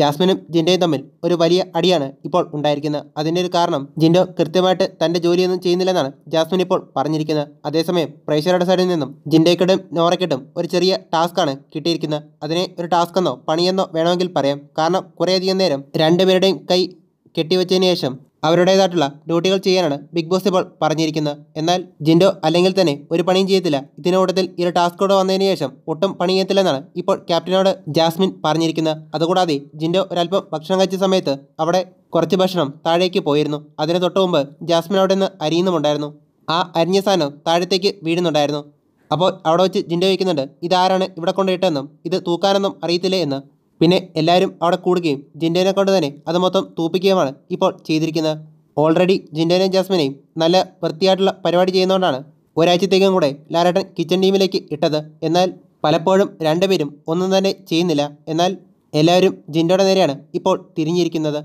ജാസ്മിനും ജിൻഡയും തമ്മിൽ ഒരു വലിയ അടിയാണ് ഇപ്പോൾ ഉണ്ടായിരിക്കുന്നത് അതിൻ്റെ ഒരു കാരണം ജിൻഡോ കൃത്യമായിട്ട് തൻ്റെ ജോലിയൊന്നും ചെയ്യുന്നില്ലെന്നാണ് ജാസ്മിൻ ഇപ്പോൾ പറഞ്ഞിരിക്കുന്നത് അതേസമയം പ്രേക്ഷകരുടെ സൈഡിൽ നിന്നും ജിൻഡോയ്ക്കിട്ടും നോറയ്ക്കിട്ടും ഒരു ചെറിയ ടാസ്ക്കാണ് കിട്ടിയിരിക്കുന്നത് അതിനെ ഒരു ടാസ്ക്കെന്നോ പണിയെന്നോ വേണമെങ്കിൽ പറയാം കാരണം കുറേയധികം നേരം രണ്ടുപേരുടെയും കൈ കെട്ടിവെച്ചതിന് ശേഷം അവരുടേതായിട്ടുള്ള ഡ്യൂട്ടികൾ ചെയ്യാനാണ് ബിഗ് ബോസ് ഇപ്പോൾ പറഞ്ഞിരിക്കുന്നത് എന്നാൽ ജിൻഡോ അല്ലെങ്കിൽ തന്നെ ഒരു പണിയും ചെയ്യത്തില്ല ഇതിനോട്ടത്തിൽ ഇരു ടാസ്കോടെ വന്നതിന് ശേഷം ഒട്ടും പണി ചെയ്യത്തില്ലെന്നാണ് ഇപ്പോൾ ക്യാപ്റ്റനോട് ജാസ്മിൻ പറഞ്ഞിരിക്കുന്നത് അതുകൂടാതെ ജിൻഡോ ഒരല്പം ഭക്ഷണം കഴിച്ച സമയത്ത് അവിടെ കുറച്ച് ഭക്ഷണം താഴേക്ക് പോയിരുന്നു അതിന് തൊട്ട് മുമ്പ് ജാസ്മിൻ അവിടെ നിന്ന് അരിയുന്നുമുണ്ടായിരുന്നു ആ അരിഞ്ഞ സാധനം താഴത്തേക്ക് വീഴുന്നുണ്ടായിരുന്നു അപ്പോൾ അവിടെ വെച്ച് ജിൻഡോ വയ്ക്കുന്നുണ്ട് ഇതാരാണ് ഇവിടെ കൊണ്ടുപോയിട്ടെന്നും ഇത് തൂക്കാനൊന്നും അറിയത്തില്ലേ എന്ന് പിന്നെ എല്ലാവരും അവിടെ കൂടുകയും ജിൻഡേനെ കൊണ്ട് തന്നെ അത് മൊത്തം തൂപ്പിക്കുകയുമാണ് ഇപ്പോൾ ചെയ്തിരിക്കുന്നത് ഓൾറെഡി ജിൻഡേനെയും ജാസ്മിനെയും നല്ല വൃത്തിയായിട്ടുള്ള പരിപാടി ചെയ്യുന്നതുകൊണ്ടാണ് ഒരാഴ്ചത്തേക്കും കൂടെ ലാലേട്ടൻ കിച്ചൺ ടീമിലേക്ക് ഇട്ടത് എന്നാൽ പലപ്പോഴും രണ്ടുപേരും ഒന്നും തന്നെ ചെയ്യുന്നില്ല എന്നാൽ എല്ലാവരും ജിൻഡോയുടെ നേരെയാണ് ഇപ്പോൾ തിരിഞ്ഞിരിക്കുന്നത്